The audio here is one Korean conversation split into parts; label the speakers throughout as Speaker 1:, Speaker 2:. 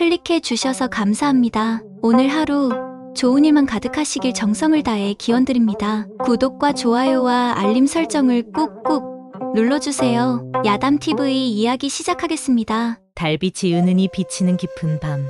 Speaker 1: 클릭해 주셔서 감사합니다. 오늘 하루 좋은 일만 가득하시길 정성을 다해 기원드립니다. 구독과 좋아요와 알림 설정을 꾹꾹 눌러주세요. 야담TV 이야기 시작하겠습니다.
Speaker 2: 달빛이 은은히 비치는 깊은 밤,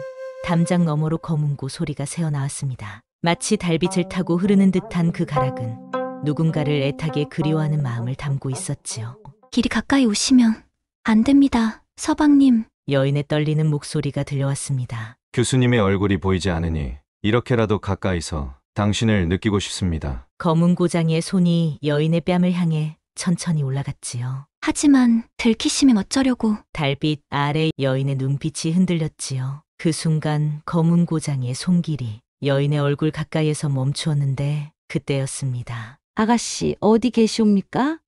Speaker 2: 담장 너머로 거문고 소리가 새어나왔습니다. 마치 달빛을 타고 흐르는 듯한 그 가락은 누군가를 애타게 그리워하는 마음을 담고 있었지요. 길이 가까이 오시면 안 됩니다. 서방님, 여인의 떨리는 목소리가 들려왔습니다.
Speaker 3: 교수님의 얼굴이 보이지 않으니 이렇게라도 가까이서 당신을 느끼고
Speaker 2: 싶습니다. 검은 고장의 손이 여인의 뺨을 향해 천천히 올라갔지요.
Speaker 1: 하지만 들키시면 어쩌려고.
Speaker 2: 달빛 아래 여인의 눈빛이 흔들렸지요. 그 순간 검은 고장의 손길이 여인의 얼굴 가까이에서 멈추었는데 그때였습니다.
Speaker 4: 아가씨, 어디 계시옵니까?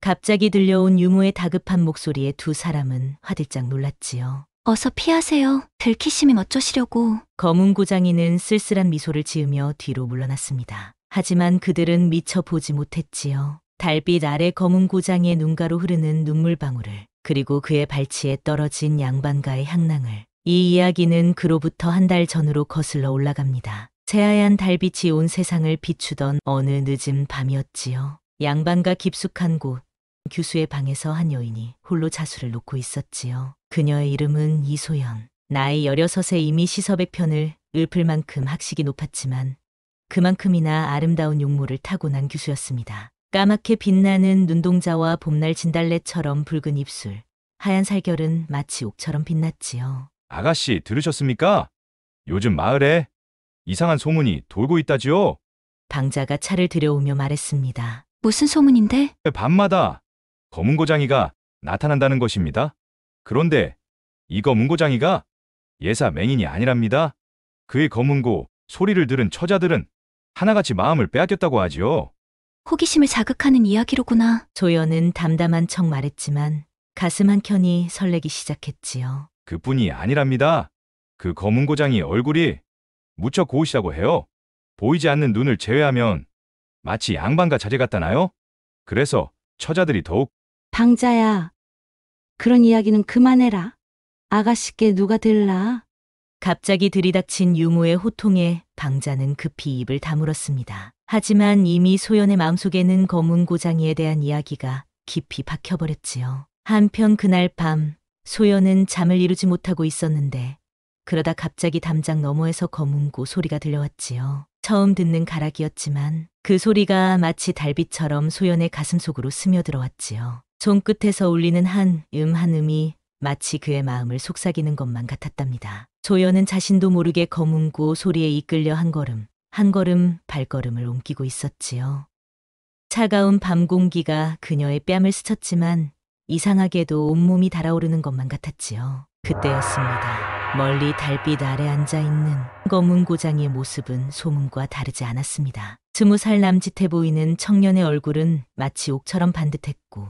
Speaker 2: 갑자기 들려온 유모의 다급한 목소리에 두 사람은 화들짝 놀랐지요.
Speaker 1: 어서 피하세요. 들키시면
Speaker 2: 어쩌시려고. 검은 고장이는 쓸쓸한 미소를 지으며 뒤로 물러났습니다. 하지만 그들은 미처 보지 못했지요. 달빛 아래 검은 고장의 눈가로 흐르는 눈물 방울을 그리고 그의 발치에 떨어진 양반가의 향랑을이 이야기는 그로부터 한 달 전으로 거슬러 올라갑니다. 새하얀 달빛이 온 세상을 비추던 어느 늦은 밤이었지요. 양반가 깊숙한 곳 교수의 방에서 한 여인이 홀로 자수를 놓고 있었지요. 그녀의 이름은 이소연. 나이 1 6에 이미 시섭의 편을 읊을 만큼 학식이 높았지만 그만큼이나 아름다운 용모를 타고난 교수였습니다. 까맣게 빛나는 눈동자와 봄날 진달래처럼 붉은 입술, 하얀 살결은 마치 옥처럼 빛났지요.
Speaker 3: 아가씨 들으셨습니까? 요즘 마을에 이상한 소문이 돌고 있다지요?
Speaker 2: 방자가 차를 들여오며 말했습니다. 무슨 소문인데?
Speaker 3: 네, 밤마다 검은 고장이가 나타난다는 것입니다. 그런데 이 검은 고장이가 예사 맹인이 아니랍니다. 그의 검은고 소리를 들은 처자들은 하나같이 마음을 빼앗겼다고 하지요.
Speaker 2: 호기심을 자극하는 이야기로구나. 조연은 담담한 척 말했지만 가슴 한켠이 설레기 시작했지요.
Speaker 3: 그뿐이 아니랍니다. 그 검은 고장이 얼굴이 무척 고우시다고 해요. 보이지 않는 눈을 제외하면 마치 양반과 자제 같다나요? 그래서 처자들이 더욱
Speaker 4: 방자야. 그런 이야기는 그만해라. 아가씨께 누가 들라.
Speaker 2: 갑자기 들이닥친 유모의 호통에 방자는 급히 입을 다물었습니다. 하지만 이미 소연의 마음속에는 검은 고장이에 대한 이야기가 깊이 박혀버렸지요. 한편 그날 밤 소연은 잠을 이루지 못하고 있었는데 그러다 갑자기 담장 너머에서 검은고 소리가 들려왔지요. 처음 듣는 가락이었지만 그 소리가 마치 달빛처럼 소연의 가슴 속으로 스며들어왔지요. 손끝에서 울리는 한 음한 음 음이 마치 그의 마음을 속삭이는 것만 같았답니다. 조연은 자신도 모르게 거문고 소리에 이끌려 한 걸음, 한 걸음 발걸음을 옮기고 있었지요. 차가운 밤 공기가 그녀의 뺨을 스쳤지만 이상하게도 온몸이 달아오르는 것만 같았지요. 그때였습니다. 멀리 달빛 아래 앉아있는 검은 고장의 모습은 소문과 다르지 않았습니다. 스무 살 남짓해 보이는 청년의 얼굴은 마치 옥처럼 반듯했고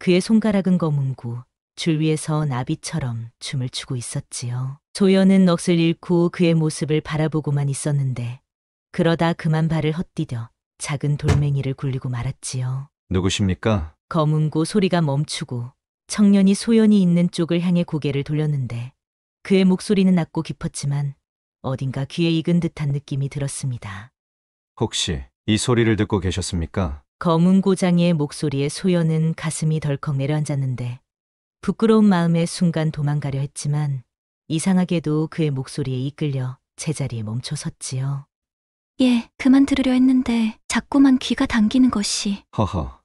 Speaker 2: 그의 손가락은 검은고 줄 위에서 나비처럼 춤을 추고 있었지요. 조연은 넋을 잃고 그의 모습을 바라보고만 있었는데 그러다 그만 발을 헛디뎌 작은 돌멩이를 굴리고 말았지요.
Speaker 3: 누구십니까?
Speaker 2: 검은고 소리가 멈추고 청년이 소연이 있는 쪽을 향해 고개를 돌렸는데 그의 목소리는 낮고 깊었지만 어딘가 귀에 익은 듯한 느낌이 들었습니다.
Speaker 3: 혹시 이 소리를 듣고 계셨습니까?
Speaker 2: 검은 고장이의 목소리에 소연은 가슴이 덜컥 내려앉았는데 부끄러운 마음에 순간 도망가려 했지만 이상하게도 그의 목소리에 이끌려 제자리에 멈춰 섰지요.
Speaker 1: 예, 그만 들으려 했는데
Speaker 2: 자꾸만 귀가 당기는 것이
Speaker 3: 허허.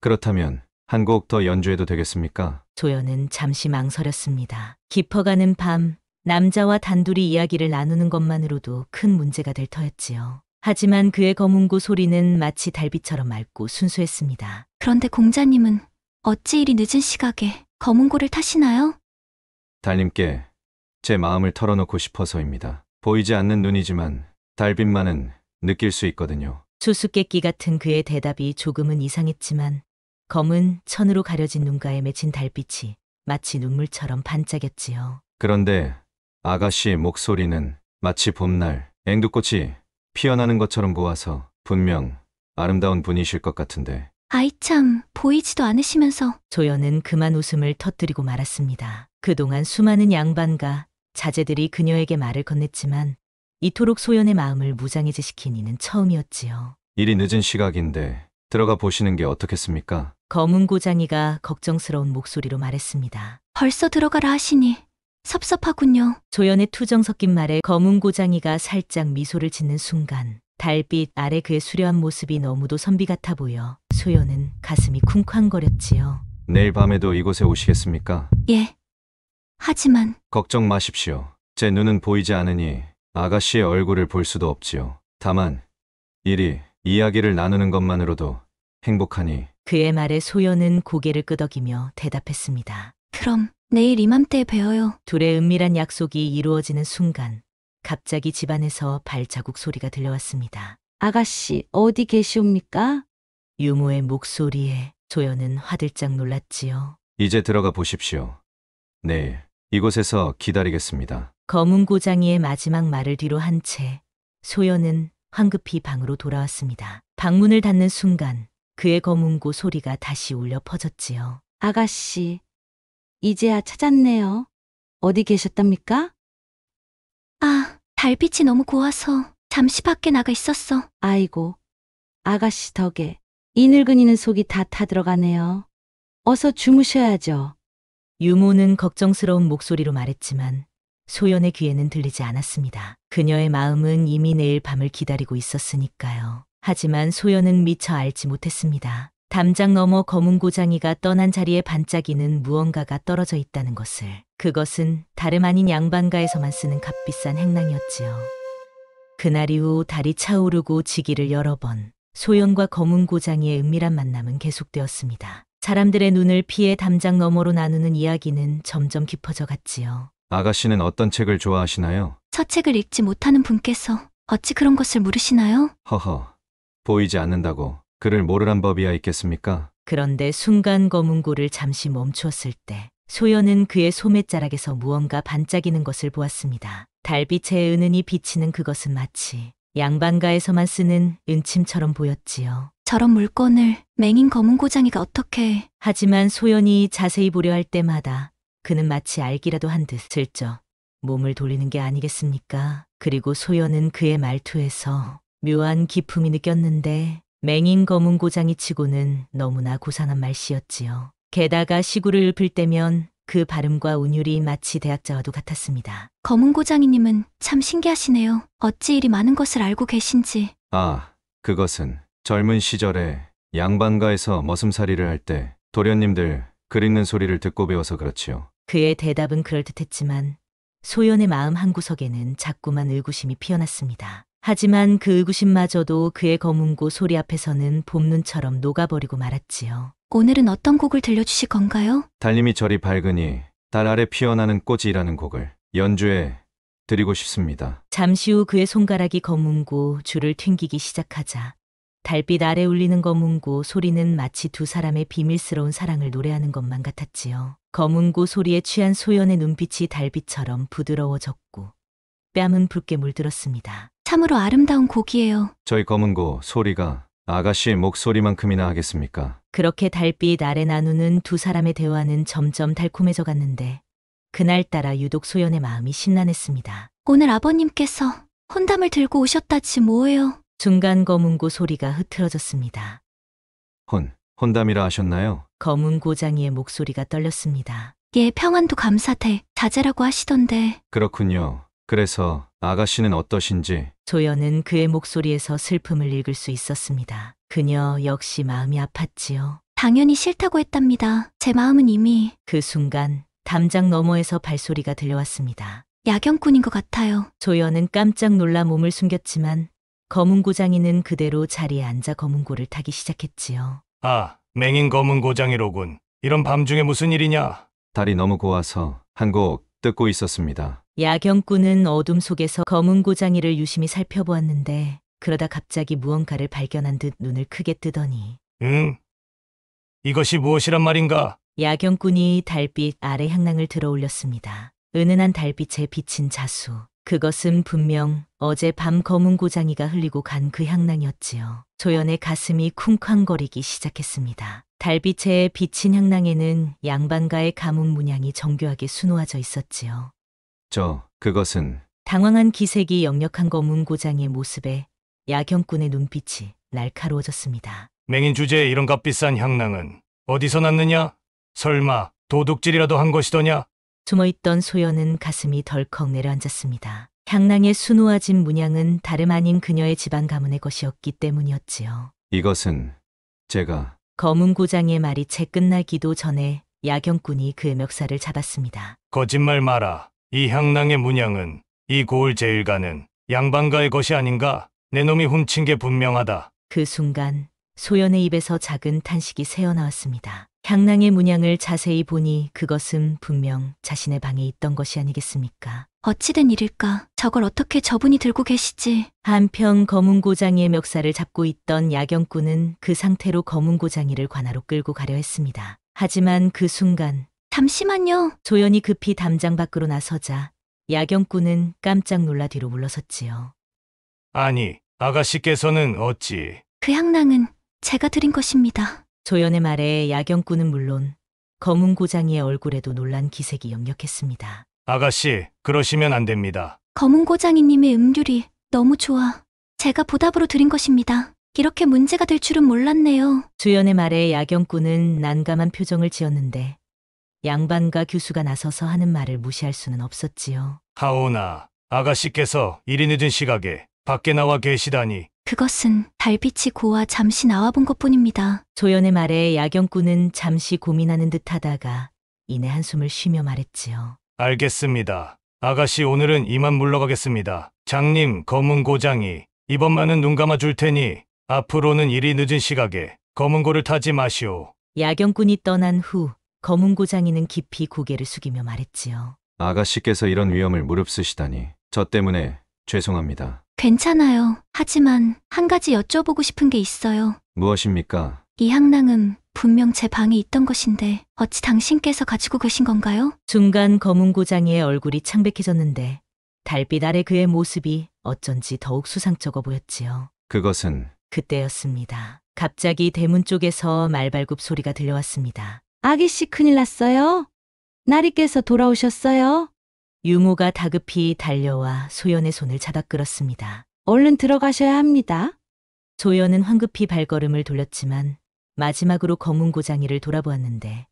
Speaker 3: 그렇다면 한 곡 더 연주해도 되겠습니까?
Speaker 2: 조연은 잠시 망설였습니다. 깊어가는 밤, 남자와 단둘이 이야기를 나누는 것만으로도 큰 문제가 될 터였지요. 하지만 그의 거문고 소리는 마치 달빛처럼 맑고 순수했습니다. 그런데 공자님은 어찌 이리
Speaker 1: 늦은 시각에 검은고를 타시나요?
Speaker 3: 달님께 제 마음을 털어놓고 싶어서입니다. 보이지 않는 눈이지만 달빛만은 느낄 수 있거든요.
Speaker 2: 수수께끼 같은 그의 대답이 조금은 이상했지만 검은 천으로 가려진 눈가에 맺힌 달빛이 마치 눈물처럼 반짝였지요.
Speaker 3: 그런데 아가씨의 목소리는 마치 봄날 앵두꽃이 피어나는 것처럼 보아서 분명 아름다운 분이실 것 같은데
Speaker 2: 아이 참 보이지도 않으시면서 조연은 그만 웃음을 터뜨리고 말았습니다. 그동안 수많은 양반과 자제들이 그녀에게 말을 건넸지만 이토록 소연의 마음을 무장해제시킨 이는 처음이었지요.
Speaker 3: 일이 늦은 시각인데 들어가 보시는 게 어떻겠습니까?
Speaker 2: 검은 고장이가 걱정스러운 목소리로 말했습니다. 벌써 들어가라 하시니 섭섭하군요. 조연의 투정 섞인 말에 검은 고장이가 살짝 미소를 짓는 순간 달빛 아래 그의 수려한 모습이 너무도 선비 같아 보여 소연은 가슴이 쿵쾅거렸지요.
Speaker 3: 내일 밤에도 이곳에 오시겠습니까?
Speaker 2: 예. 하지만
Speaker 3: 걱정 마십시오. 제 눈은 보이지 않으니 아가씨의 얼굴을 볼 수도 없지요. 다만 일이 이야기를 나누는 것만으로도 행복하니
Speaker 2: 그의 말에 소연은 고개를 끄덕이며 대답했습니다. 그럼
Speaker 1: 내일 이맘때 뵈어요.
Speaker 2: 둘의 은밀한 약속이 이루어지는 순간 갑자기 집안에서 발자국 소리가 들려왔습니다. 아가씨, 어디 계시옵니까? 유모의 목소리에 소연은 화들짝 놀랐지요.
Speaker 3: 이제 들어가 보십시오. 네, 이곳에서 기다리겠습니다.
Speaker 2: 검은 고장이의 마지막 말을 뒤로 한 채 소연은 황급히 방으로 돌아왔습니다. 방문을 닫는 순간 그의 검은 고 소리가 다시 울려 퍼졌지요.
Speaker 4: 아가씨, 이제야 찾았네요. 어디 계셨답니까? 아, 달빛이 너무 고와서 잠시 밖에 나가 있었어. 아이고, 아가씨 덕에 이 늙은이는 속이 다 타들어가네요. 어서
Speaker 2: 주무셔야죠. 유모는 걱정스러운 목소리로 말했지만 소연의 귀에는 들리지 않았습니다. 그녀의 마음은 이미 내일 밤을 기다리고 있었으니까요. 하지만 소연은 미처 알지 못했습니다. 담장 너머 검은 고장이가 떠난 자리에 반짝이는 무언가가 떨어져 있다는 것을. 그것은 다름 아닌 양반가에서만 쓰는 값비싼 행랑이었지요. 그날 이후 달이 차오르고 지기를 여러 번 소연과 검은 고장이의 은밀한 만남은 계속되었습니다. 사람들의 눈을 피해 담장 너머로 나누는 이야기는 점점 깊어져 갔지요.
Speaker 3: 아가씨는 어떤 책을 좋아하시나요?
Speaker 2: 첫 책을 읽지 못하는 분께서 어찌 그런 것을 물으시나요?
Speaker 3: 허허, 보이지 않는다고 그를 모르란 법이야 있겠습니까?
Speaker 2: 그런데 순간 검은고를 잠시 멈추었을 때 소연은 그의 소매자락에서 무언가 반짝이는 것을 보았습니다. 달빛에 은은히 비치는 그것은 마치 양반가에서만 쓰는 은침처럼 보였지요.
Speaker 1: 저런 물건을 맹인 검은 고장이가 어떻게 하지만 소연이
Speaker 2: 자세히 보려 할 때마다 그는 마치 알기라도 한 듯 슬쩍 몸을 돌리는 게 아니겠습니까? 그리고 소연은 그의 말투에서 묘한 기품이 느꼈는데 맹인 검은 고장이 치고는 너무나 고상한 말씨였지요. 게다가 시구를 읊을 때면 그 발음과 운율이 마치 대학자와도 같았습니다. 검은
Speaker 1: 고장이님은 참 신기하시네요. 어찌 이리 많은 것을 알고 계신지.
Speaker 3: 아, 그것은 젊은 시절에 양반가에서 머슴살이를 할 때 도련님들 글 읽는 소리를 듣고 배워서 그렇지요.
Speaker 2: 그의 대답은 그럴듯했지만 소연의 마음 한구석에는 자꾸만 의구심이 피어났습니다. 하지만 그 의구심마저도 그의 검은고 소리 앞에서는 봄눈처럼 녹아버리고 말았지요. 오늘은 어떤 곡을 들려주실
Speaker 1: 건가요?
Speaker 3: 달님이 저리 밝으니 달 아래 피어나는 꽃이라는 곡을 연주해 드리고 싶습니다.
Speaker 2: 잠시 후 그의 손가락이 검은고 줄을 튕기기 시작하자 달빛 아래 울리는 검은고 소리는 마치 두 사람의 비밀스러운 사랑을 노래하는 것만 같았지요. 검은고 소리에 취한 소연의 눈빛이 달빛처럼 부드러워졌고 뺨은 붉게 물들었습니다. 참으로 아름다운 곡이에요.
Speaker 3: 저희 검은고 소리가 아가씨의 목소리만큼이나 하겠습니까?
Speaker 2: 그렇게 달빛 아래 나누는 두 사람의 대화는 점점 달콤해져 갔는데 그날따라 유독 소연의 마음이 심란했습니다.
Speaker 1: 오늘 아버님께서 혼담을 들고 오셨다지 뭐예요. 중간 검은고 소리가
Speaker 2: 흐트러졌습니다.
Speaker 3: 혼, 혼담이라 하셨나요?
Speaker 2: 검은 고장이의 목소리가 떨렸습니다. 예, 평안도 감사대 자제라고 하시던데
Speaker 3: 그렇군요. 그래서 아가씨는 어떠신지
Speaker 2: 조연은 그의 목소리에서 슬픔을 읽을 수 있었습니다. 그녀 역시 마음이 아팠지요.
Speaker 1: 당연히 싫다고 했답니다. 제 마음은
Speaker 2: 이미 그 순간 담장 너머에서 발소리가 들려왔습니다. 야경꾼인 것 같아요. 조연은 깜짝 놀라 몸을 숨겼지만 검은 고장이는 그대로 자리에 앉아 검은고를 타기 시작했지요.
Speaker 5: 아, 맹인 검은 고장이로군. 이런 밤중에 무슨 일이냐? 달이 너무 고와서 한 곡 뜯고 있었습니다.
Speaker 2: 야경꾼은 어둠 속에서 검은 고장이를 유심히 살펴보았는데 그러다 갑자기 무언가를 발견한 듯 눈을 크게 뜨더니
Speaker 5: 응. 이것이 무엇이란 말인가?
Speaker 2: 야경꾼이 달빛 아래 향랑을 들어 올렸습니다. 은은한 달빛에 비친 자수. 그것은 분명 어제 밤 검은 고장이가 흘리고 간 그향랑이었지요 조연의 가슴이 쿵쾅거리기 시작했습니다. 달빛에 비친 향랑에는 양반가의 가문 문양이 정교하게 수놓아져 있었지요.
Speaker 3: 저, 그것은
Speaker 2: 당황한 기색이 역력한 거문고장의 모습에 야경꾼의 눈빛이 날카로워졌습니다.
Speaker 5: 맹인 주제에 이런 값비싼 향낭은 어디서 났느냐? 설마 도둑질이라도 한 것이더냐?
Speaker 2: 숨어있던 소연은 가슴이 덜컥 내려앉았습니다. 향낭의 순우아진 문양은 다름 아닌 그녀의 집안 가문의 것이었기 때문이었지요.
Speaker 5: 이것은 제가
Speaker 2: 거문고장의 말이 채 끝나기도 전에 야경꾼이 그의 멱살을 잡았습니다.
Speaker 5: 거짓말 마라. 이 향랑의 문양은 이 고을 제일가는 양반가의 것이 아닌가? 내 놈이 훔친 게 분명하다. 그
Speaker 2: 순간 소연의 입에서 작은 탄식이 새어나왔습니다. 향랑의 문양을 자세히 보니 그것은 분명 자신의 방에 있던 것이 아니겠습니까? 어찌된 일일까? 저걸 어떻게 저분이 들고 계시지? 한편 검은 고장이의 멱살을 잡고 있던 야경꾼은 그 상태로 검은 고장이를 관아로 끌고 가려 했습니다. 하지만 그 순간 잠시만요. 조연이 급히 담장 밖으로 나서자 야경꾼은 깜짝 놀라 뒤로 물러섰지요.
Speaker 5: 아니, 아가씨께서는 어찌?
Speaker 2: 그 향랑은 제가 드린 것입니다. 조연의 말에 야경꾼은 물론 검은 고장이의 얼굴에도 놀란 기색이 역력했습니다.
Speaker 5: 아가씨, 그러시면 안 됩니다.
Speaker 1: 검은 고장이님의 음률이 너무 좋아. 제가 보답으로 드린 것입니다. 이렇게
Speaker 2: 문제가 될 줄은 몰랐네요. 조연의 말에 야경꾼은 난감한 표정을 지었는데 양반과 교수가 나서서 하는 말을 무시할 수는 없었지요.
Speaker 5: 하오나, 아가씨께서 이리 늦은 시각에 밖에 나와 계시다니.
Speaker 2: 그것은 달빛이 고와 잠시 나와본 것뿐입니다. 조연의 말에 야경꾼은 잠시 고민하는 듯하다가 이내 한숨을 쉬며 말했지요.
Speaker 5: 알겠습니다. 아가씨 오늘은 이만 물러가겠습니다. 장님, 검은 고장이 이번만은 눈 감아 줄 테니 앞으로는 이리 늦은 시각에 검은 고를 타지 마시오.
Speaker 2: 야경꾼이 떠난 후 검은 고장이는 깊이 고개를 숙이며 말했지요.
Speaker 3: 아가씨께서 이런 위험을 무릅쓰시다니. 저 때문에 죄송합니다.
Speaker 2: 괜찮아요. 하지만 한 가지 여쭤보고 싶은 게
Speaker 1: 있어요.
Speaker 3: 무엇입니까?
Speaker 1: 이향랑은 분명 제 방에 있던 것인데 어찌
Speaker 2: 당신께서 가지고 계신 건가요? 중간 검은 고장이의 얼굴이 창백해졌는데 달빛 아래 그의 모습이 어쩐지 더욱 수상쩍어 보였지요.
Speaker 3: 그것은
Speaker 2: 그때였습니다. 갑자기 대문 쪽에서 말발굽 소리가 들려왔습니다. 아기씨 큰일
Speaker 4: 났어요. 나리께서 돌아오셨어요.
Speaker 2: 융호가 다급히 달려와 소연의 손을 잡아 끌었습니다. 얼른 들어가셔야 합니다. 소연은 황급히 발걸음을 돌렸지만 마지막으로 검은 고장이를 돌아보았는데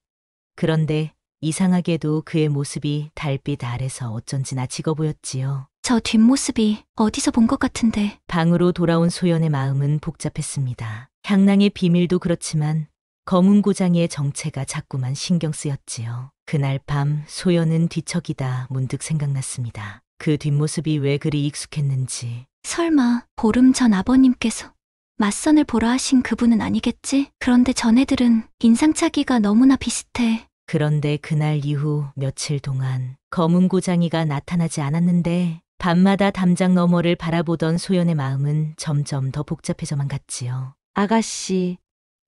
Speaker 2: 그런데 이상하게도 그의 모습이 달빛 아래서 어쩐지 나익어 보였지요.
Speaker 1: 저 뒷모습이 어디서 본 것 같은데.
Speaker 2: 방으로 돌아온 소연의 마음은 복잡했습니다. 향랑의 비밀도 그렇지만 검은 고장의 정체가 자꾸만 신경 쓰였지요. 그날 밤 소연은 뒤척이다 문득 생각났습니다. 그 뒷모습이 왜 그리 익숙했는지.
Speaker 1: 설마 보름 전 아버님께서 맞선을 보라 하신 그분은 아니겠지? 그런데 전애들은 인상차기가 너무나 비슷해.
Speaker 2: 그런데 그날 이후 며칠 동안 검은 고장이가 나타나지 않았는데 밤마다 담장 너머를 바라보던 소연의 마음은 점점 더 복잡해져만 갔지요.
Speaker 1: 아가씨,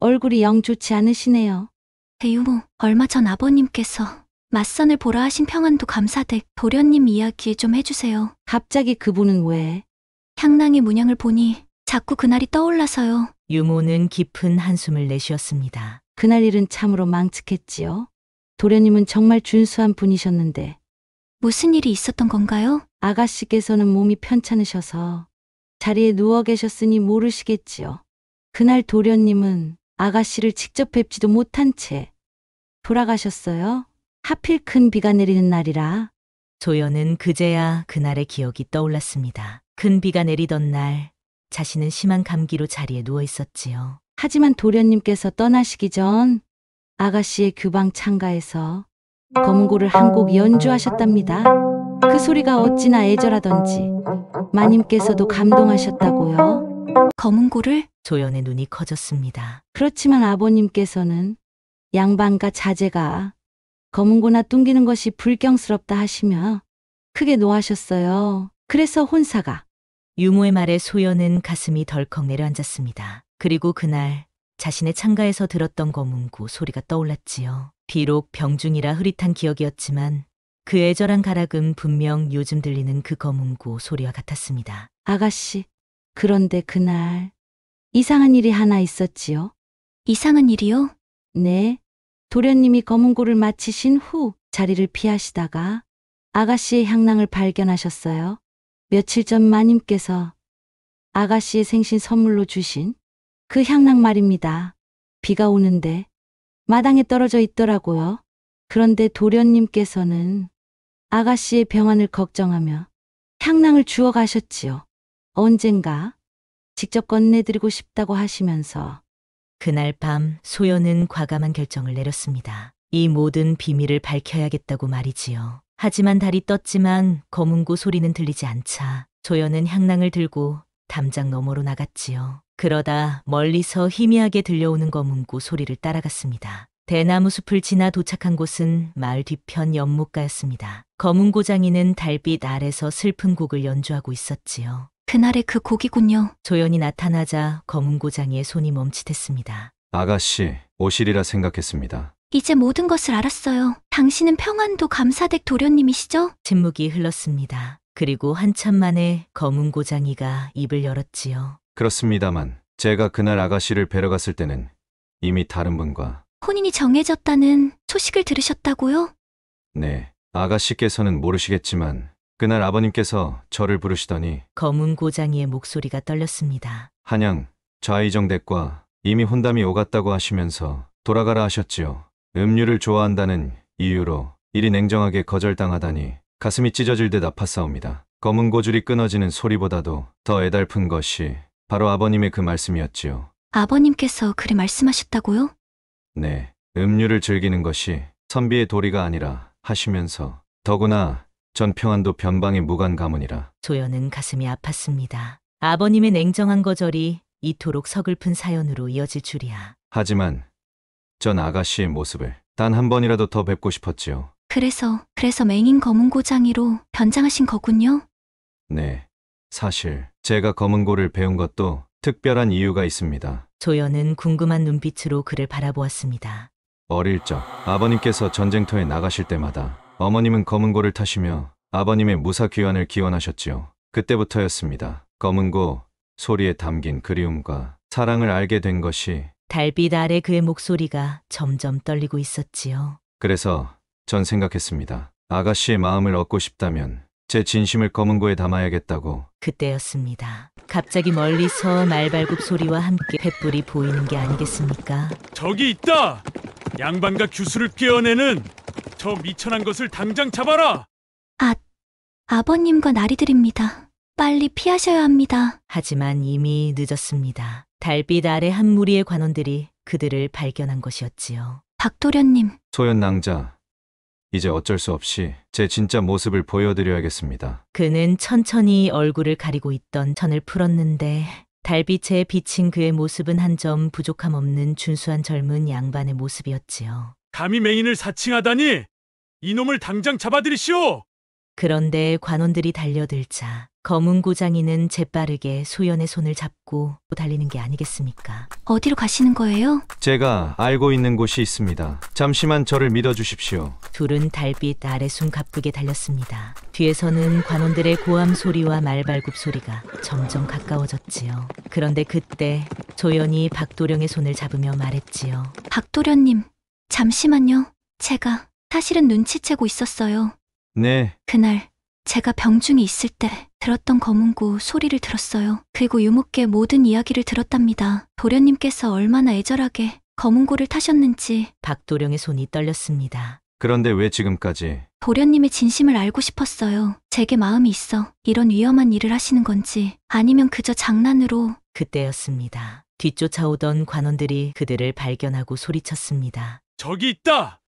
Speaker 1: 얼굴이 영 좋지 않으시네요. 대유모, 네, 얼마 전 아버님께서 맞선을 보라 하신 평안도 감사댁 도련님 이야기 좀 해주세요. 갑자기 그분은 왜? 향랑의 문양을 보니 자꾸 그날이 떠올라서요.
Speaker 2: 유모는 깊은 한숨을 내쉬었습니다.
Speaker 4: 그날 일은 참으로 망측했지요. 도련님은 정말 준수한 분이셨는데 무슨 일이 있었던 건가요? 아가씨께서는 몸이 편찮으셔서 자리에 누워 계셨으니 모르시겠지요. 그날 도련님은 아가씨를 직접 뵙지도 못한 채 돌아가셨어요. 하필 큰 비가 내리는 날이라.
Speaker 2: 조연은 그제야 그날의 기억이 떠올랐습니다. 큰 비가 내리던 날 자신은 심한 감기로 자리에 누워 있었지요.
Speaker 4: 하지만 도련님께서 떠나시기 전 아가씨의 규방 창가에서 검고를 한 곡 연주하셨답니다. 그 소리가 어찌나 애절하던지 마님께서도 감동하셨다고요. 검은 고를?
Speaker 2: 조연의 눈이 커졌습니다.
Speaker 4: 그렇지만 아버님께서는 양반과 자제가 검은 고나 뚱기는 것이 불경스럽다 하시며 크게 노하셨어요.
Speaker 2: 그래서 혼사가 유모의 말에 소연은 가슴이 덜컥 내려앉았습니다. 그리고 그날 자신의 창가에서 들었던 거문고 소리가 떠올랐지요. 비록 병중이라 흐릿한 기억이었지만 그 애절한 가락은 분명 요즘 들리는 그거문고 소리와 같았습니다.
Speaker 4: 아가씨, 그런데 그날 이상한 일이 하나 있었지요. 이상한 일이요? 네. 도련님이 검은고를 마치신 후 자리를 피하시다가 아가씨의 향랑을 발견하셨어요. 며칠 전 마님께서 아가씨의 생신 선물로 주신 그 향랑 말입니다. 비가 오는데 마당에 떨어져 있더라고요. 그런데 도련님께서는 아가씨의 병환을 걱정하며 향랑을 주워 가셨지요. 언젠가 직접 건네드리고 싶다고
Speaker 2: 하시면서 그날 밤 소연은 과감한 결정을 내렸습니다. 이 모든 비밀을 밝혀야겠다고 말이지요. 하지만 달이 떴지만 검은고 소리는 들리지 않자 소연은향랑을 들고 담장 너머로 나갔지요. 그러다 멀리서 희미하게 들려오는 검은고 소리를 따라갔습니다. 대나무 숲을 지나 도착한 곳은 마을 뒤편 연못가였습니다. 검은고 장인은 달빛 아래서 슬픈 곡을 연주하고 있었지요. 그날의 그 곡이군요. 조연이 나타나자 검은 고장이의 손이 멈칫했습니다.
Speaker 3: 아가씨, 오시리라 생각했습니다.
Speaker 2: 이제 모든 것을
Speaker 1: 알았어요.
Speaker 2: 당신은 평안도 감사댁 도련님이시죠? 침묵이 흘렀습니다. 그리고 한참 만에 검은 고장이가 입을 열었지요.
Speaker 3: 그렇습니다만 제가 그날 아가씨를 뵈러 갔을 때는 이미 다른 분과
Speaker 2: 혼인이 정해졌다는 소식을 들으셨다고요?
Speaker 3: 네, 아가씨께서는 모르시겠지만 그날 아버님께서 저를 부르시더니
Speaker 2: 검은 고장이의 목소리가 떨렸습니다.
Speaker 3: 한양 좌이정 댁과 이미 혼담이 오갔다고 하시면서 돌아가라 하셨지요. 음료를 좋아한다는 이유로 이리 냉정하게 거절당하다니 가슴이 찢어질 듯 아팠사옵니다. 검은 고줄이 끊어지는 소리보다도 더 애달픈 것이 바로 아버님의 그 말씀이었지요.
Speaker 1: 아버님께서 그리 말씀하셨다고요?
Speaker 3: 네, 음료를 즐기는 것이 선비의 도리가 아니라 하시면서 더구나 전평안도 변방의 무관 가문이라
Speaker 2: 조연은 가슴이 아팠습니다. 아버님의 냉정한 거절이 이토록 서글픈 사연으로 이어질 줄이야.
Speaker 3: 하지만 전 아가씨의 모습을 단 한 번이라도 더 뵙고 싶었지요.
Speaker 1: 그래서, 그래서 맹인 검은 고장이로 변장하신 거군요?
Speaker 3: 네, 사실 제가 검은고를 배운 것도 특별한 이유가 있습니다.
Speaker 2: 조연은 궁금한 눈빛으로 그를 바라보았습니다.
Speaker 3: 어릴 적 아버님께서 전쟁터에 나가실 때마다 어머님은 검은고를 타시며 아버님의 무사 귀환을 기원하셨지요. 그때부터였습니다. 검은고 소리에 담긴 그리움과 사랑을 알게 된 것이
Speaker 2: 달빛 아래 그의 목소리가 점점 떨리고 있었지요.
Speaker 3: 그래서 전 생각했습니다. 아가씨의 마음을 얻고 싶다면 제 진심을 검은고에 담아야겠다고
Speaker 2: 그때였습니다. 갑자기 멀리서 말발굽 소리와 함께 횃불이 보이는 게 아니겠습니까?
Speaker 5: 저기 있다! 양반과 규수를 꿰어내는 저 미천한 것을 당장 잡아라!
Speaker 1: 아, 아버님과 나리들입니다.
Speaker 2: 빨리 피하셔야 합니다. 하지만 이미 늦었습니다. 달빛 아래 한 무리의 관원들이 그들을 발견한 것이었지요. 박도련님,
Speaker 3: 소연낭자 이제 어쩔 수 없이 제 진짜 모습을 보여드려야겠습니다.
Speaker 2: 그는 천천히 얼굴을 가리고 있던 천을 풀었는데 달빛에 비친 그의 모습은 한 점 부족함 없는 준수한 젊은 양반의 모습이었지요.
Speaker 5: 감히 맹인을 사칭하다니! 이놈을 당장 잡아들이시오!
Speaker 2: 그런데 관원들이 달려들자 검은 고장이는 재빠르게 소연의 손을 잡고 달리는 게 아니겠습니까? 어디로 가시는 거예요?
Speaker 3: 제가 알고 있는 곳이 있습니다. 잠시만 저를 믿어주십시오.
Speaker 2: 둘은 달빛 아래 숨 가쁘게 달렸습니다. 뒤에서는 관원들의 고함 소리와 말발굽 소리가 점점 가까워졌지요. 그런데 그때 조연이 박도령의 손을 잡으며 말했지요.
Speaker 1: 박도련님, 잠시만요. 제가 사실은 눈치채고 있었어요. 네, 그날 제가 병중에 있을 때 들었던 거문고 소리를 들었어요. 그리고 유목계 모든 이야기를 들었답니다. 도련님께서 얼마나 애절하게 거문고를 타셨는지
Speaker 2: 박도령의 손이 떨렸습니다.
Speaker 3: 그런데 왜 지금까지
Speaker 1: 도련님의 진심을 알고 싶었어요. 제게 마음이 있어 이런 위험한 일을 하시는 건지 아니면 그저 장난으로
Speaker 2: 그때였습니다. 뒤쫓아오던 관원들이 그들을 발견하고 소리쳤습니다.
Speaker 5: 저기 있다!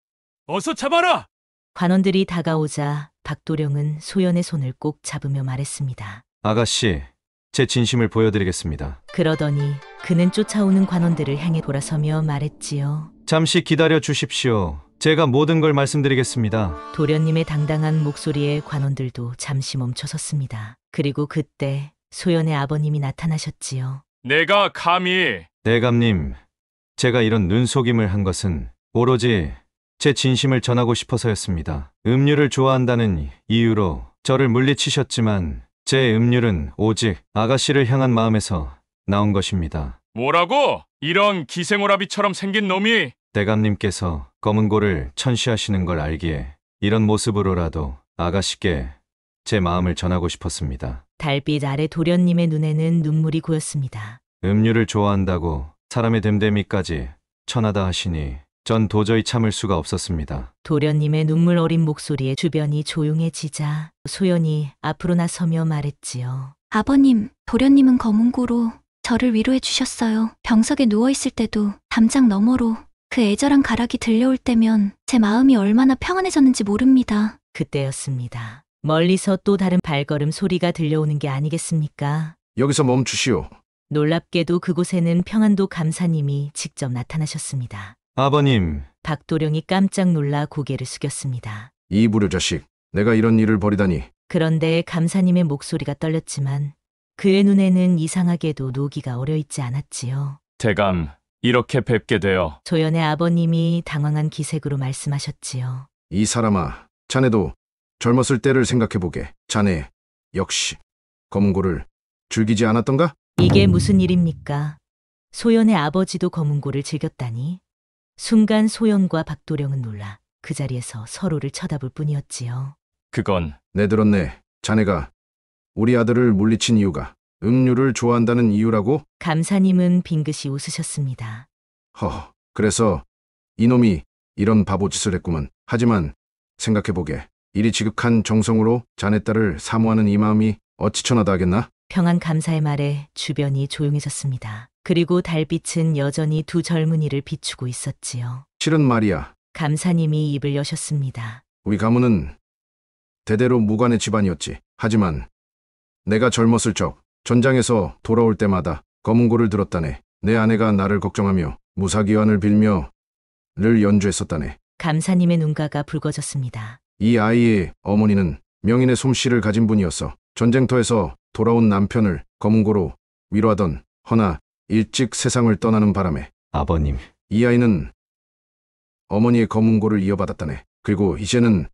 Speaker 5: 어서 잡아라!
Speaker 2: 관원들이 다가오자 박도령은 소연의 손을 꼭 잡으며 말했습니다.
Speaker 3: 아가씨, 제 진심을 보여드리겠습니다.
Speaker 2: 그러더니 그는 쫓아오는 관원들을 향해 돌아서며 말했지요.
Speaker 3: 잠시 기다려 주십시오. 제가 모든 걸 말씀드리겠습니다.
Speaker 2: 도련님의 당당한 목소리에 관원들도 잠시 멈춰섰습니다. 그리고 그때 소연의 아버님이 나타나셨지요.
Speaker 6: 내가 감히
Speaker 3: 내감님 네, 제가 이런 눈속임을 한 것은 오로지 제 진심을 전하고 싶어서였습니다. 음료를 좋아한다는 이유로 저를 물리치셨지만 제 음률은 오직 아가씨를 향한 마음에서 나온 것입니다.
Speaker 6: 뭐라고? 이런 기생오라비처럼 생긴 놈이
Speaker 3: 대감님께서 검은고를 천시하시는 걸 알기에 이런 모습으로라도 아가씨께 제 마음을 전하고 싶었습니다.
Speaker 2: 달빛 아래 도련님의 눈에는 눈물이 고였습니다.
Speaker 3: 음률을 좋아한다고 사람의 됨됨이까지 천하다 하시니 전 도저히 참을 수가 없었습니다.
Speaker 2: 도련님의 눈물 어린 목소리에 주변이 조용해지자 소연이 앞으로 나서며 말했지요.
Speaker 1: 아버님, 도련님은 거문고로 저를 위로해 주셨어요. 병석에 누워 있을 때도 담장 너머로 그 애절한 가락이 들려올 때면 제 마음이 얼마나
Speaker 2: 평안해졌는지 모릅니다. 그때였습니다. 멀리서 또 다른 발걸음 소리가 들려오는 게 아니겠습니까?
Speaker 7: 여기서 멈추시오.
Speaker 2: 놀랍게도 그곳에는 평안도 감사님이 직접 나타나셨습니다.
Speaker 7: 아버님,
Speaker 2: 박도령이 깜짝 놀라 고개를 숙였습니다.
Speaker 7: 이 부류 자식, 내가 이런 일을 벌이다니.
Speaker 2: 그런데 감사님의 목소리가 떨렸지만 그의 눈에는 이상하게도 노기가 어려있지 않았지요.
Speaker 6: 대감, 이렇게 뵙게 되어
Speaker 2: 조연의 아버님이 당황한 기색으로 말씀하셨지요.
Speaker 7: 이 사람아, 자네도 젊었을 때를 생각해보게. 자네, 역시 검은고를 즐기지 않았던가?
Speaker 2: 이게 무슨 일입니까? 소연의 아버지도 검은고를 즐겼다니. 순간 소연과 박도령은 놀라 그 자리에서 서로를 쳐다볼 뿐이었지요.
Speaker 7: 그건 내 들었네. 자네가 우리 아들을 물리친 이유가 음료를 좋아한다는 이유라고?
Speaker 2: 감사님은 빙긋이 웃으셨습니다.
Speaker 7: 허, 그래서 이놈이 이런 바보짓을 했구만. 하지만 생각해보게. 이리 지극한 정성으로 자네 딸을 사모하는 이 마음이 어찌 천하다 하겠나?
Speaker 2: 평안 감사의 말에 주변이 조용해졌습니다. 그리고 달빛은 여전히 두 젊은이를 비추고 있었지요.
Speaker 7: 실은 말이야.
Speaker 2: 감사님이 입을 여셨습니다.
Speaker 7: 우리 가문은 대대로 무관의 집안이었지. 하지만 내가 젊었을 적 전장에서 돌아올 때마다 검은고를 들었다네. 내 아내가 나를 걱정하며 무사기환을 빌며 를 연주했었다네.
Speaker 2: 감사님의 눈가가 붉어졌습니다.
Speaker 7: 이 아이의 어머니는 명인의 솜씨를 가진 분이었어. 전쟁터에서 돌아온 남편을 검은고로 위로하던 허나 일찍 세상을 떠나는 바람에 아버님. 이 아이는 어머니의 검은고를 이어받았다네. 그리고 이제는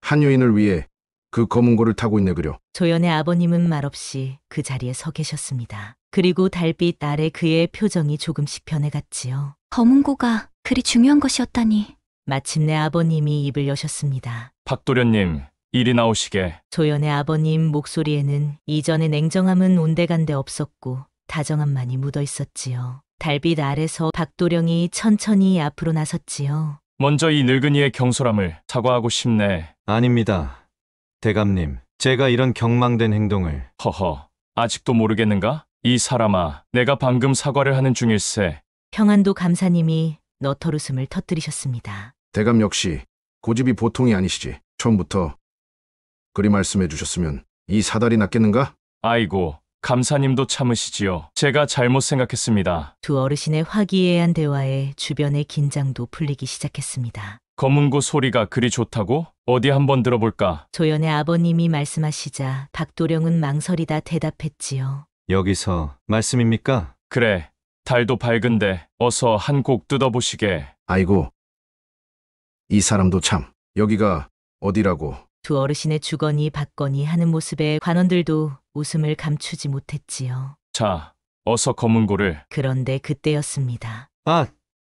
Speaker 7: 한 여인을 위해 그 검은고를 타고 있네 그려.
Speaker 2: 조연의 아버님은 말없이 그 자리에 서 계셨습니다. 그리고 달빛 아래 그의 표정이 조금씩 변해갔지요.
Speaker 1: 검은고가 그리 중요한 것이었다니.
Speaker 2: 마침내 아버님이 입을 여셨습니다.
Speaker 6: 박도련님, 이리 나오시게.
Speaker 2: 조연의 아버님 목소리에는 이전의 냉정함은 온데간데 없었고 다정함만이 묻어 있었지요. 달빛 아래서 박도령이 천천히 앞으로 나섰지요.
Speaker 6: 먼저 이 늙은이의 경솔함을 사과하고 싶네. 아닙니다. 대감님, 제가 이런 경망된 행동을 허허. 아직도 모르겠는가? 이 사람아, 내가 방금 사과를 하는 중일세.
Speaker 2: 평안도 감사님이 너털 웃음을 터뜨리셨습니다.
Speaker 6: 대감 역시 고집이 보통이 아니시지. 처음부터 그리 말씀해 주셨으면 이 사달이 낫겠는가? 아이고, 감사님도 참으시지요. 제가 잘못 생각했습니다.
Speaker 2: 두 어르신의 화기애애한 대화에 주변의 긴장도 풀리기 시작했습니다.
Speaker 6: 검은고 소리가 그리 좋다고? 어디 한번 들어볼까?
Speaker 2: 조연의 아버님이 말씀하시자 박도령은 망설이다 대답했지요.
Speaker 6: 여기서 말씀입니까? 그래, 달도 밝은데 어서 한 곡 뜯어보시게.
Speaker 7: 아이고, 이 사람도 참
Speaker 6: 여기가 어디라고
Speaker 2: 두 어르신의 주거니 받거니 하는 모습에 관원들도 웃음을 감추지 못했지요.
Speaker 6: 자, 어서 검은 고를.
Speaker 2: 그런데 그때였습니다.
Speaker 6: 아,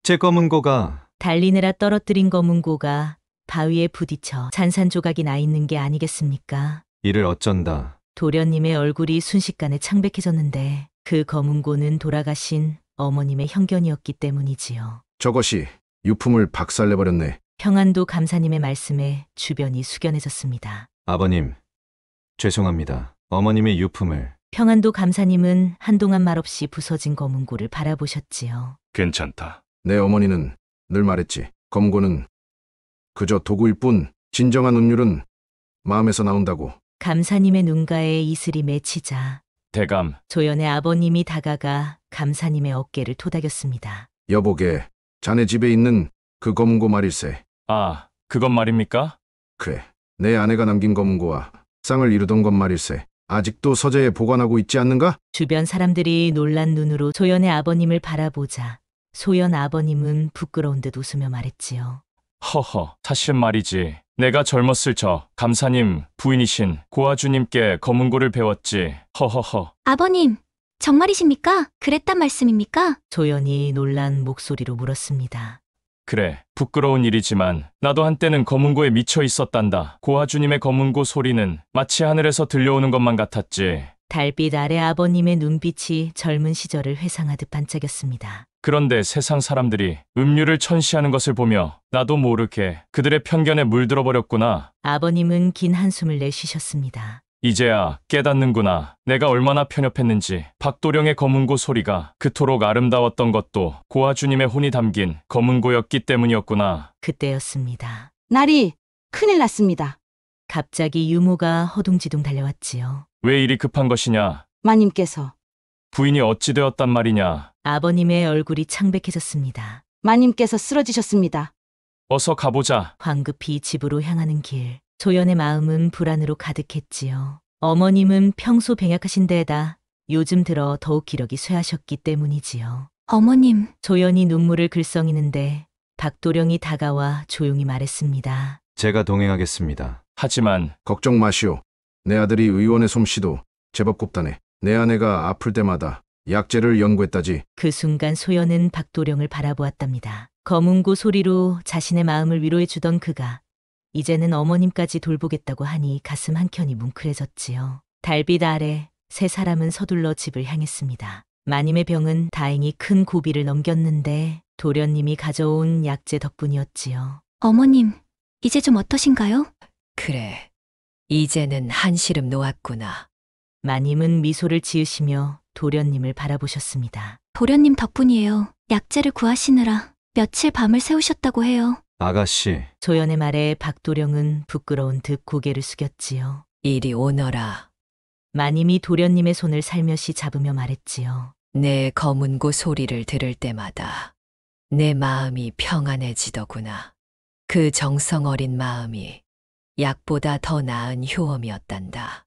Speaker 6: 제 검은 고가
Speaker 2: 달리느라 떨어뜨린 검은 고가 바위에 부딪혀 잔산조각이 나 있는 게 아니겠습니까?
Speaker 3: 이를 어쩐다.
Speaker 2: 도련님의 얼굴이 순식간에 창백해졌는데 그 검은 고는 돌아가신 어머님의 형견이었기 때문이지요.
Speaker 7: 저것이 유품을 박살내버렸네.
Speaker 2: 평안도 감사님의 말씀에 주변이 숙연해졌습니다.
Speaker 7: 아버님, 죄송합니다. 어머님의 유품을
Speaker 2: 평안도 감사님은 한동안 말없이 부서진 검은고를 바라보셨지요.
Speaker 7: 괜찮다. 내 어머니는 늘 말했지. 검고는 그저 도구일 뿐 진정한 음률은 마음에서 나온다고.
Speaker 2: 감사님의 눈가에 이슬이 맺히자 대감, 조연의 아버님이 다가가 감사님의 어깨를 토닥였습니다.
Speaker 7: 여보게 자네 집에 있는 그 검고 은 말일세.
Speaker 6: 아, 그건 말입니까?
Speaker 7: 그래, 내 아내가 남긴 검은고와 쌍을 이루던 건 말일세. 아직도 서재에 보관하고 있지 않는가?
Speaker 2: 주변 사람들이 놀란 눈으로 소연의 아버님을 바라보자 소연 아버님은 부끄러운 듯 웃으며 말했지요.
Speaker 6: 허허, 사실 말이지. 내가 젊었을 적 감사님, 부인이신 고아주님께 검은고를 배웠지. 허허허.
Speaker 1: 아버님, 정말이십니까? 그랬단 말씀입니까?
Speaker 2: 소연이 놀란 목소리로 물었습니다.
Speaker 6: 그래, 부끄러운 일이지만 나도 한때는 검은고에 미쳐 있었단다. 고아주님의 검은고 소리는 마치 하늘에서 들려오는 것만 같았지.
Speaker 2: 달빛 아래 아버님의 눈빛이 젊은 시절을 회상하듯 반짝였습니다.
Speaker 6: 그런데 세상 사람들이 음료를 천시하는 것을 보며 나도 모르게 그들의 편견에 물들어 버렸구나.
Speaker 2: 아버님은 긴 한숨을 내쉬셨습니다.
Speaker 6: 이제야 깨닫는구나. 내가 얼마나 편협했는지 박도령의 검은고 소리가 그토록 아름다웠던 것도 고아주님의 혼이 담긴 검은고였기 때문이었구나.
Speaker 2: 그때였습니다. 나리, 큰일 났습니다. 갑자기 유모가 허둥지둥 달려왔지요.
Speaker 6: 왜 이리 급한 것이냐?
Speaker 2: 마님께서,
Speaker 6: 부인이 어찌 되었단 말이냐?
Speaker 2: 아버님의 얼굴이 창백해졌습니다. 마님께서 쓰러지셨습니다.
Speaker 6: 어서 가보자.
Speaker 2: 황급히 집으로 향하는 길. 조연의 마음은 불안으로 가득했지요. 어머님은 평소 병약하신 데다 요즘 들어 더욱 기력이 쇠하셨기 때문이지요.
Speaker 1: 어머님.
Speaker 2: 조연이 눈물을 글썽이는데 박도령이 다가와 조용히 말했습니다.
Speaker 7: 제가 동행하겠습니다. 하지만 걱정 마시오. 내 아들이 의원의 솜씨도 제법 곱다네. 내 아내가 아플 때마다 약재를 연구했다지.
Speaker 2: 그 순간 소연은 박도령을 바라보았답니다. 검은고 소리로 자신의 마음을 위로해주던 그가 이제는 어머님까지 돌보겠다고 하니 가슴 한켠이 뭉클해졌지요. 달빛 아래 세 사람은 서둘러 집을 향했습니다. 마님의 병은 다행히 큰 고비를 넘겼는데 도련님이 가져온 약재 덕분이었지요.
Speaker 1: 어머님, 이제 좀 어떠신가요?
Speaker 2: 그래, 이제는 한시름 놓았구나. 마님은 미소를 지으시며 도련님을 바라보셨습니다.
Speaker 1: 도련님 덕분이에요. 약재를 구하시느라 며칠 밤을 새우셨다고 해요.
Speaker 3: 아가씨,
Speaker 2: 조연의 말에 박도령은 부끄러운 듯 고개를 숙였지요. 이리 오너라. 마님이 도련님의 손을 살며시 잡으며 말했지요. 내 검은고 소리를 들을 때마다 내 마음이 평안해지더구나. 그 정성 어린 마음이 약보다 더 나은 효험이었단다.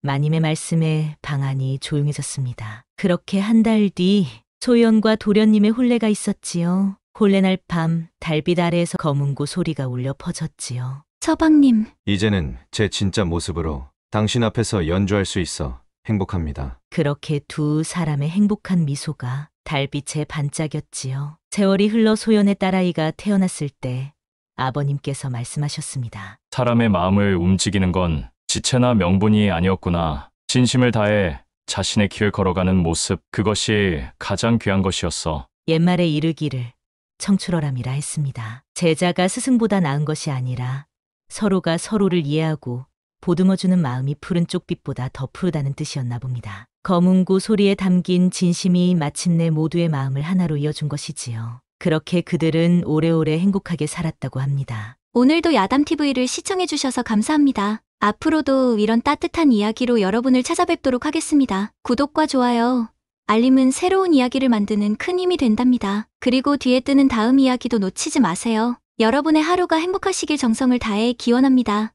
Speaker 2: 마님의 말씀에 방안이 조용해졌습니다. 그렇게 한 달 뒤, 소연과 도련님의 혼례가 있었지요. 홀레날 밤 달빛 아래에서 검은고 소리가 울려 퍼졌지요. 서방님,
Speaker 3: 이제는 제 진짜 모습으로 당신 앞에서 연주할 수 있어 행복합니다.
Speaker 2: 그렇게 두 사람의 행복한 미소가 달빛에 반짝였지요. 세월이 흘러 소연의 딸아이가 태어났을 때 아버님께서 말씀하셨습니다.
Speaker 6: 사람의 마음을 움직이는 건 지체나 명분이 아니었구나. 진심을 다해 자신의 길을 걸어가는 모습, 그것이 가장 귀한 것이었어.
Speaker 2: 옛말에 이르기를 청출어람이라 했습니다. 제자가 스승보다 나은 것이 아니라 서로가 서로를 이해하고 보듬어주는 마음이 푸른 쪽빛보다 더 푸르다는 뜻이었나 봅니다. 검은고 소리에 담긴 진심이 마침내 모두의 마음을 하나로 이어준 것이지요. 그렇게 그들은 오래오래 행복하게 살았다고 합니다.
Speaker 1: 오늘도 야담TV를 시청해주셔서 감사합니다. 앞으로도 이런 따뜻한 이야기로 여러분을 찾아뵙도록 하겠습니다. 구독과 좋아요, 알림은 새로운 이야기를 만드는 큰 힘이 된답니다. 그리고 뒤에 뜨는 다음 이야기도 놓치지 마세요. 여러분의 하루가 행복하시길 정성을 다해 기원합니다.